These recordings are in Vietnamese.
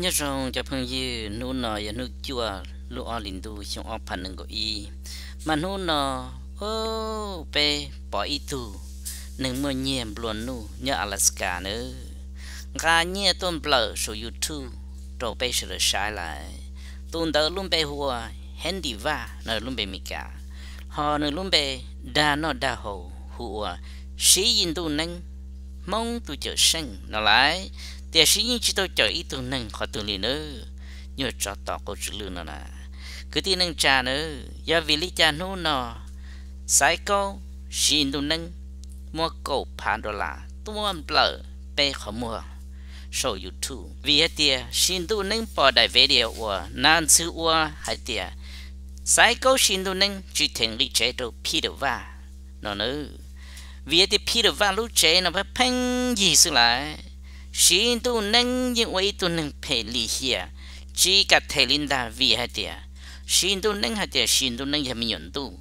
nhớ rằng cho phong dư nô nọ và nô chua lúa ở linh du trong ở phần nâng của y mà nô nọ ô bê bỏ y tu nâng mơ nhiệm luôn nô nhớ Alaska nữa gà nhẹ tôn bờ số YouTube rồi bê sửa sai lại tôn tớ luôn bê hùa hẹn đi va nở luôn bê mì cả họ nở luôn bê đa nọ đa hồ hùa sĩ yên tu nâng mong tu trở sinh nó lại thì sĩ nhiên chỉ tôi chờ ý tưởng nâng khỏi tuần liền nữa nhưng cho tỏ cô chữ lưu nó nè cứ tin nâng cha nữa do vì lý cha nô nọ sai câu xin tôi nâng mua câu phản đô la tôi mua bê khó mua show youtube vì hết tiề xin tôi nâng bỏ đại về điều của nan sư của hai tiề sai câu xin tôi nâng chỉ thành lý chế độ phi đồ va nó nữa vì thế tiề phi đồ lúc chế nó phải phanh gì xứ lại xin tu nâng những way tu nâng phải lì hiya chỉ cả thể linh đà vì hai tiệt xin tu nâng hai tiệt xin tu nâng giờ mình nhận tu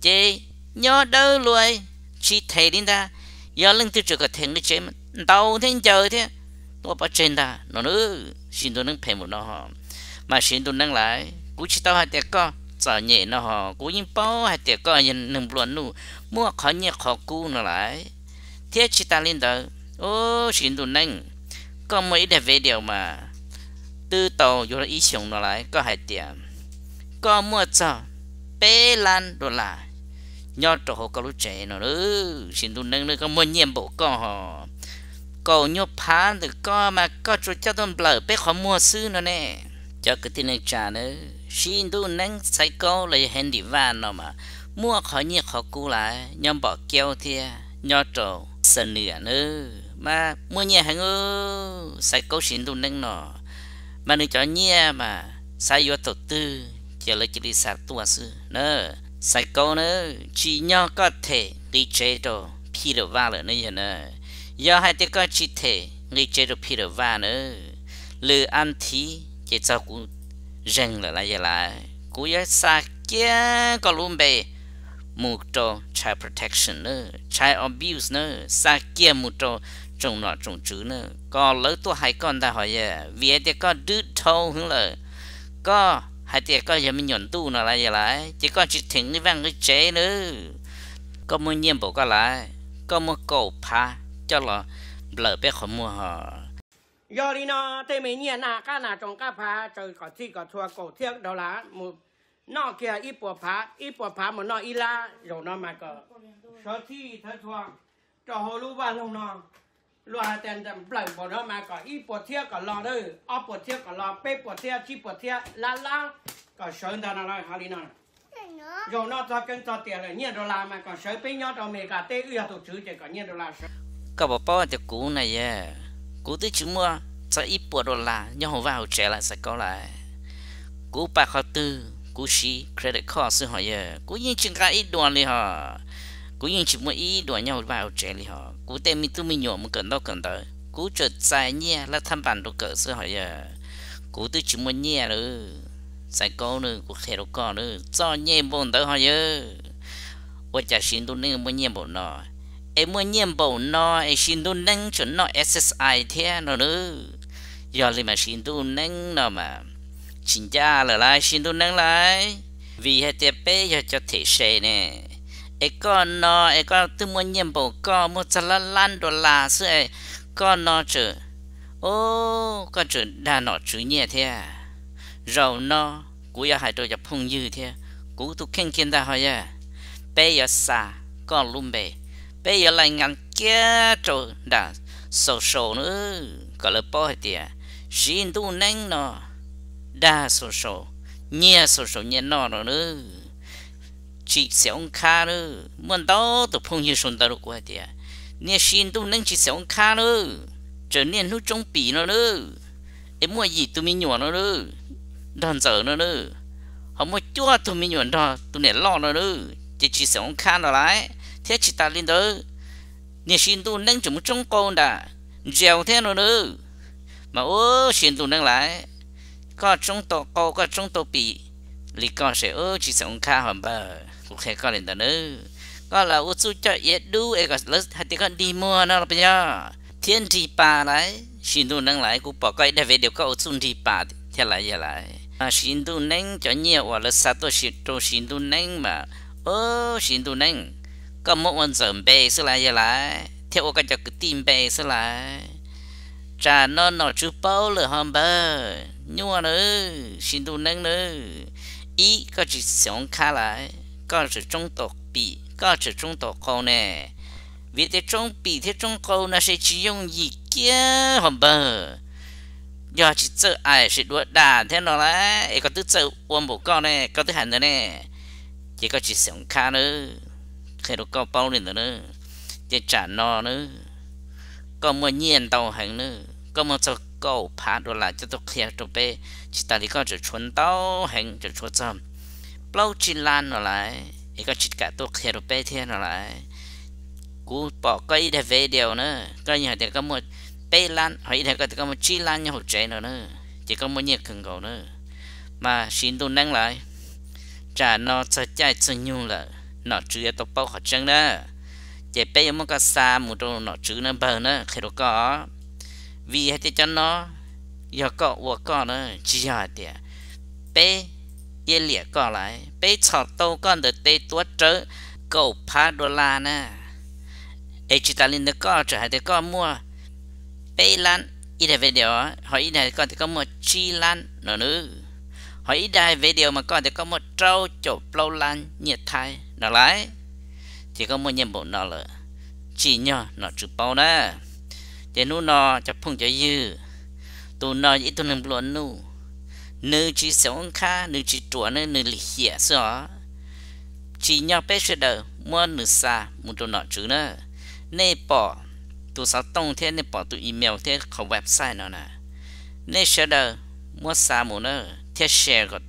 chế nhớ đâu rồi chỉ thể linh đà giờ lần thứ trước có thể người chế đâu thế chờ thế tôi bắt trên ta nó nữa xin tu nâng phải một nó họ mà xin tu nâng lại cú chỉ tao hai tiệt co sợ nhẹ nó họ cú nhìn bao hai tiệt co nhìn nâng luôn nu mua khó nhẹ khó cú nó lại thiết chỉ ta linh đà ô xin tu nâng có mấy đẹp video mà tư tàu dù là ý chung nó lại có hai tiền có mua cho bê lan đồ la nhớ trò hồ có lúc trẻ nó nữa xin tôi nâng nữa có mua nhiệm bộ có họ cầu nhớ phá từ có mà có chỗ cho tôi lỡ bê khó mua sư nó nè cho cái tin này trả nữa xin tôi nâng sai câu lấy hẹn đi van nó mà mua khó nhiệt khó cú lại nhóm bỏ keo thia nhớ trò sân nữa nữa mà mua nhẹ hàng ư sai câu xin đủ nâng nọ mà nếu cho nhẹ mà sai vô tổ tư chờ lấy chỉ đi sạc tua sư nè sai câu nữa chỉ nhau có thể đi chế đồ phi đồ va nữa nè nè do hai tiếng có chỉ thể đi chế đồ phi đồ va nữa lừa ăn thí chế sao cũng rèn là lại là cú yếu sa kia có luôn bề mục trò child protection nữa child abuse nữa sa kia mục trò trong nọ trong chữ nữa có lỡ tôi hai con ta hỏi vậy, vì thì có đứt thâu hứng là có hai tiệt có giờ mình nhuận tu nó lại vậy lại chỉ có chỉ thỉnh cái vang cái chế nữa có mua nhiệm bộ có lại có mua cầu phá cho là lỡ bé khỏi mua họ do đi nó thế mấy nhiên nà cá nà trồng cá phá trời có thi có thua cổ thiếc đó là một nó kia ít bộ phá ít bộ phá mà nó ít la rồi nó mà có sở thi thật thua cho hồ lưu ba lông nó loa tên đầm bẩn bỏ đó mà có y bỏ thiệt có lo đó o bỏ thiệt có lo bê bỏ thiệt chi bỏ thiệt la la có nó cho cân cho tiền là nhiên đô la mà còn sới bê nhau cho mẹ cả tê ưa tổ chức chỉ có nhiên đô la cả bỏ bao cho cũ này cũ tới chứ mua cho ít đô la nhau hồ vào trẻ lại sẽ có lại cũ ba khó tư cú xí credit card sư hỏi à cú nhiên chừng cái ít đoàn đi hả cú yên chỉ muốn ý đuổi nhau vào trẻ li họ cú tên mi tu mi nhổ một cần đâu cần tới cú trượt dài nhẹ là thăm bản đồ cỡ xưa hỏi giờ cú tư chỉ muốn nhẹ rồi sai câu nữa cú khéo đâu có nữa cho nhẹ bồn tới hỏi giờ quay chả xin tu nên mới nhẹ bồn nọ em mới nhẹ bồn nọ em xin tu nâng chuẩn nọ SSI thế nó nữa giờ thì mà xin tu nâng nọ mà chính cha là lại xin tu nâng lại vì hai tiếp bé giờ cho thể xe nè เอก็นอเอก็ตึมเงียบบอกก็มุจะละล้านดอลลาร์เสือก็นอจือโอ้ก็จือดานอจือเนี่ยเทียเรานอกูอยากให้ตัวจะพุ่งยืดเทียกูตุกเข่งเกินได้หอยเปยสาก็ลุ่มเบเปยรายงานเกี้ยจูด่าโซโซนึก็เลยป้อเตียชินตูนั่งนอด่าโซโซเนี่ยโซโซเนี่ยนอเนอ chỉ sẽ ông khá nữa muốn đó tụ phong như sồn tao quá đi nè xin tụ nâng chỉ sẽ ông khá nữa trở nên lúc trong bì nó nữa em mua gì tụi mình nhỏ nó nữa đòn dở nó nữa họ mua chua tụi mình nhỏ đó tụi này lo nó nữa chỉ chỉ sẽ ông khá nó lại thế chỉ ta lên đó nè xin tụ nâng chúng trong con đà, giàu thế nó nữa mà ô xin tụ nâng lại có trong tổ cô có trong tổ bì lý con sẽ ơ chỉ sẽ ông khá hầm bờ phụ khe lên đó có là u cho yết đu e có lớp hạt tiếng con đi nó là bây thiên trì bà lại xin tu lại cũng bỏ coi đại về điều có u su trì bà lại vậy lại à xin cho nhiều hoặc là sao tôi xin tu xin mà ô xin tu có một ông dởm bề sẽ lại vậy lại theo cái cho cái tim bề sẽ lại cha nó nó chú bao lửa hòm bờ nhưng nữa xin tu nữa ý có chỉ sống khá lại có sự trung tổ bị có sự trung tổ câu nè vì thế trung bị thế trung câu nó sẽ chỉ dùng gì kia hầm bờ do chỉ sợ ai sẽ đua đà thế nó là ấy có tư sợ uống bộ con nè có tư hành nữa nè chỉ có chỉ sống khá nữa khi đó có bao nhiêu nữa chỉ trả nó nữa có mua nhiên tàu hàng nữa có mua cho cầu phá đồ lại cho tôi khéo cho bê, chỉ ta đi có chỉ chuẩn tàu hàng chỉ chuẩn xong lâu chỉ lan rồi lại ấy có chít cả tôi khéo bé thiên nó lại cú bỏ cây để về điều nữa cây nhà thì có một bé lan hay thì có một chi lan như hột chế nữa nữa chỉ có một nhiệt cần cầu nữa mà xin tôi nâng lại trả nó sẽ chạy sẽ nhung là nó chưa tôi bao khỏi chân đó chỉ bây giờ có xa một đồ nó chưa nó bờ nữa, khi đó có vì hết cho nó giờ có uo có nó chỉ giờ thì bé ye lìa có lại bé chọ tàu con được tê tuốt trớ cầu phá đô la nè ê chị ta linh được có trở hay mua bé lan ít đại về điều hỏi ít đại con thì có mua chi lan nữa nữa ít đại về điều mà con thì có mua trâu chộp lâu lan nhiệt thái nó lại thì có mua nhiệm vụ nó là chỉ nhỏ nó chụp bao nè để nu nó cho phung cho dư tụ nó ít tụ nằm luôn nu nữ chỉ sống khá nữ chỉ tuổi nữ nữ lì hiệ xó chỉ nhau bé sẽ đỡ mua nữ xa muốn tôi nói chứ nữa nè bỏ tụi sáu tông thế nè bỏ tụi email thế có website nào nè nè sẽ đỡ mua xa muốn nữa thế share gọi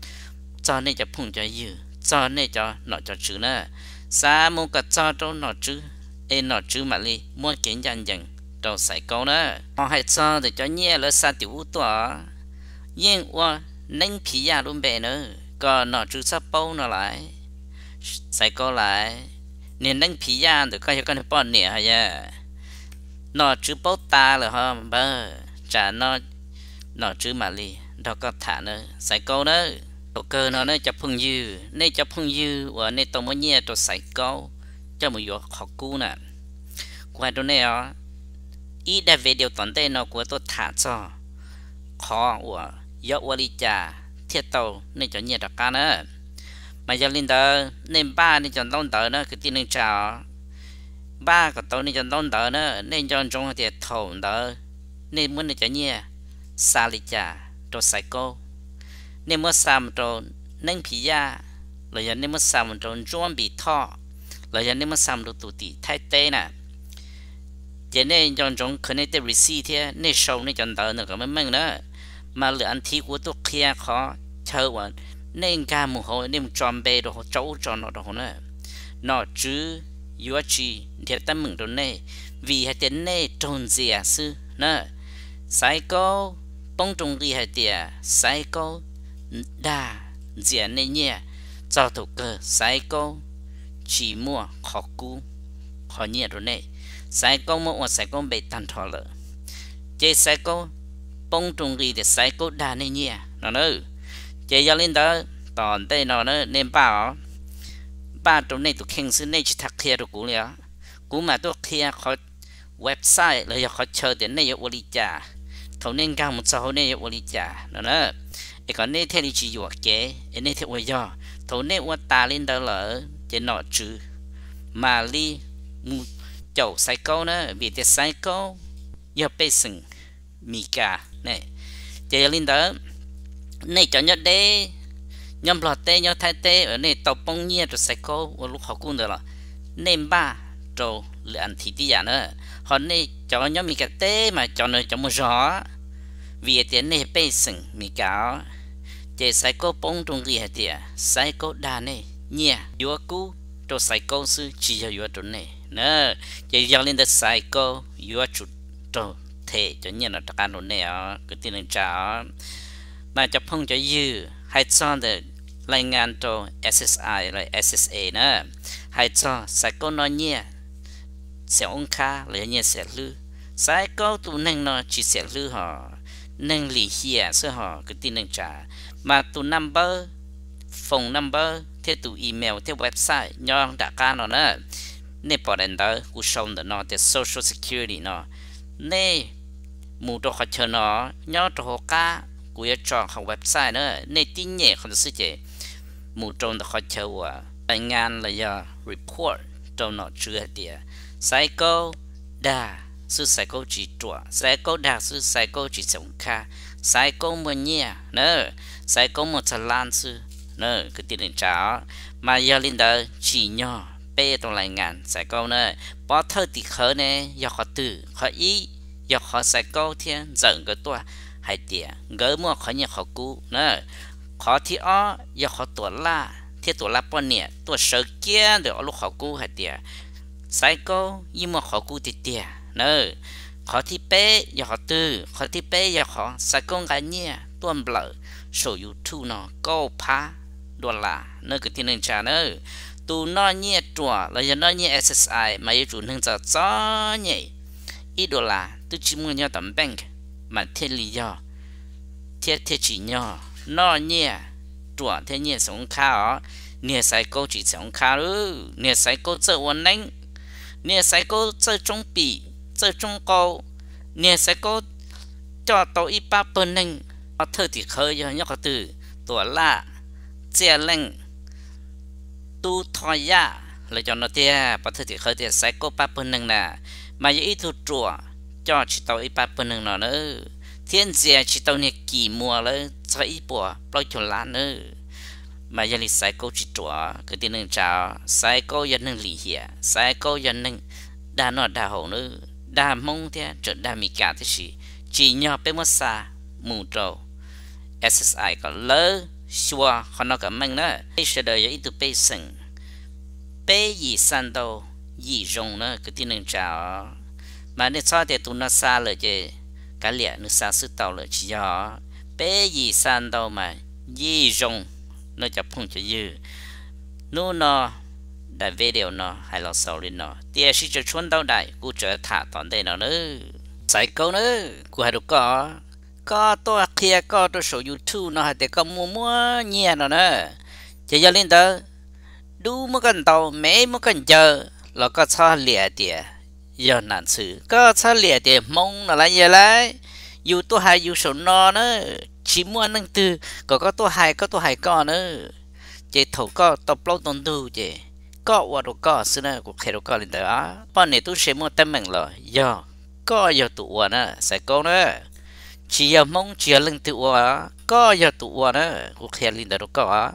cho nè cho phụng cho yêu cho nè cho nó cho chứ nữa xa muốn cả cho đâu nó chứ ê nó chứ mà li mua kiến dần dần đầu sài câu nữa họ hay cho để cho nhẹ lỡ xa tiểu tuổi, nhưng 因我 nên phí à luôn bè nữa còn nó chú sắp bao nó lại sai có lại nên nên phí à được coi cho con bọn nè hả à nó chú bao ta là ha bơ chả nó nó chú mà li đó có thả nữa sai có nữa tổ cơ nó nó cho phung dư nên cho phung dư và nên tổ mới nhẹ tổ sai có cho một vụ học cú nè qua chỗ này á ý đã về điều toàn tây nó của tôi thả cho khó của yo wali cha thiệt tàu nên cho nhiệt đặc ca nữa mà giờ linh tờ nên ba nên cho đông tờ nữa cứ tin nên chào ba có tàu nên cho đông tờ nữa nên cho trong thì thầu tờ nên muốn nên cho nhiệt xa li cha cho sai cô nên muốn xăm cho nên phí ya rồi giờ nên muốn xăm cho chuẩn bị thọ rồi giờ nên muốn xăm được tụt tì thay tê nè cho nên trong trong khởi nên tê receive thế nên show nên cho tờ nữa có ơn mình nữa mà lựa ăn thi của tôi kia khó chờ vậy nên cả mù hồ nên tròn bề đồ cháu cho nó đồ nữa nó chứ yếu chi thiệt tâm mừng đồ này vì hai tiền này tròn gì à sư nè sai cô bông trồng gì hai tiền sai cô đa gì à này nhỉ cho thủ cơ sai cô chỉ mua khó cú khó nhẹ đồ này sai cô mua sai cô bị tàn thọ lợ chế sai cô bông trùng gì để sai cốt đà này nhỉ nó nữa chế giáo lên đó toàn đây nó nữa nên bảo ba trong này tụ khen sư này chỉ thắc kia được cũ liền cũ mà tụi kia khó website là khó chờ đến này ở lý trả thấu nên cao một sau này ở lý trả nó nữa cái còn này theo lý chỉ dụ kế cái này theo quay do thấu này qua ta lên đó là chế nọ chứ mà li mu chậu sai câu nữa vì thế sai câu giờ bây sừng mì này chơi lên đó này cho nhớ đấy nhầm lọt tê nhau thay tê ở này tàu bông nhiên rồi sẽ có lúc họ cũng được rồi nên ba trâu ăn thịt tí giả nữa họ này cho nhóm mì cà tê mà cho nơi cho một gió vì thế này bây sừng mì cáo chế sai cô bông trong gì hết tiệt sai cô đà này nhia yếu cú cho sai cô sư chỉ cho yếu chỗ này nè chế giao lên đất sai cô yếu trâu thể cho nhiên là tất cả này nè cứ tin rằng chả mà cho phong cho dư hay cho để lại ngàn cho SSI rồi SSA nữa hay cho sẽ có nói nhẹ sẽ ông kha lại nhẹ sẽ lư sẽ có tụ năng nó chỉ sẽ lư họ năng lý hiệp sơ họ cứ tin rằng chả mà tụ number phone number theo tụ email theo website nhon đã ca nó nữa nè bỏ đến đó cú sống đó nó social security nó nè มูตัวขชนอยอดโัก้ากูจะจองของเว็บไซต์เนอะในที่เนี่ยคนสิเจมูตรงตัขาชวะไปงานเลยยอ report ตรงนอะเชื่อเดียไซโก้ดาซื้อไซโก้จีตัวไซโก้ดาซื้อไซโก้จีสงคาไซโก้มื่เนี่ยเนอะไซโก้หมดะลานซื้อเนอคือตีหนึ่งเ้ามายอลินเดอร์ชีเนาะเป้ตรงรายงานไซโก้เนอพอเธอติดเขาเนี่ยยอเขาตื่นเขาอียกเขาใส่ก้เทียนจังก็ตัวหายเตียงเกิมัวขอเนี่ยขอกู้เนอะขอที่อ้อยกเขาตัวล่าเทียตัวล่าปอนเนี่ยตัวเสือเกี้ยเดี๋ยวลูกขอกู้หายเตียงใส่ก็ยิ่มมัวขอกูติดเตียเนอขอที่เป้ยากเขาตื้อ ขอที่เป้ยากเขาใส่ก้กันเนี่ยตัวเบลอสู่ยูทูเนอะก็พาดวลลาเนอคือที่หนึ่งชาเนอตัวน้อยเนี่ยตัวเราจะน้อยเนี่ยเเออสสไอมาอยู่จุดหนึ่งจะจ้อเนี่ยอีดวลลาร tôi chỉ muốn nhau tầm bank mà thế lý do thế thế chỉ nhau nó nhẹ chùa thế nhẹ sống khá ó nhẹ sai cô chỉ sống khá ư nhẹ sai cô chơi uốn đánh nhẹ sai cô chơi trung bì chơi trung câu nhẹ sai cô cho tôi ít ba bên anh thơ thì khơi cho nhau có từ tuổi lạ chia lệnh tu thoi ya dạ. lời cho nó tia bắt thơ thì khơi tia sai cô ba bên anh nè mà ý thu chùa cho chỉ tàu ipa bên đường nữa thiên dìa chỉ tàu này kỳ mùa nữa cho ít bùa bao chỗ lá nữa mà giờ thì sai câu chỉ chỗ cái tiền đường chào sai câu giờ đường lì hiệp sai câu giờ đường đa nọ đa hậu nữa đa mông thế trở đa mì cả thế gì chỉ nhỏ bé mất xa mù trâu SSI có lỡ xua khó nó cả mình nữa bây giờ đời ít tụ bê sinh bê gì san đâu gì rồng nữa cái tiền đường chào mà nên cho thì tụi nó xa lời chứ cá lẹ nó xa sức tàu lời chỉ do bé gì san đâu mà gì rong nó chập không cho dư nó nó đại video nó hay là sau lên nó tia sĩ cho chuẩn đâu đại cú trở thả toàn đây nó nữa sai câu nữa cú hay được có có tôi kia có tôi số youtube nó hay để có mua mua nhẹ nó nữa chỉ giờ lên đó đủ mới cần tàu mấy mới cần chờ là có sao lẹ tiệt giờ nản sự có xa lìa thì mong nó là giờ lại dù tôi hay dù sổ no nữa chỉ muốn nâng tư có có tôi hay có tôi hay có nữa chỉ thầu có tập lâu tuần tu chỉ có và đồ có xưa nữa cũng khéo đồ có lên đó bọn này tôi sẽ mua tâm mình rồi giờ có giờ tụ và nữa sẽ có nữa chỉ giờ mong chỉ lần tụ và có giờ tụ và nữa cũng khai lên đó có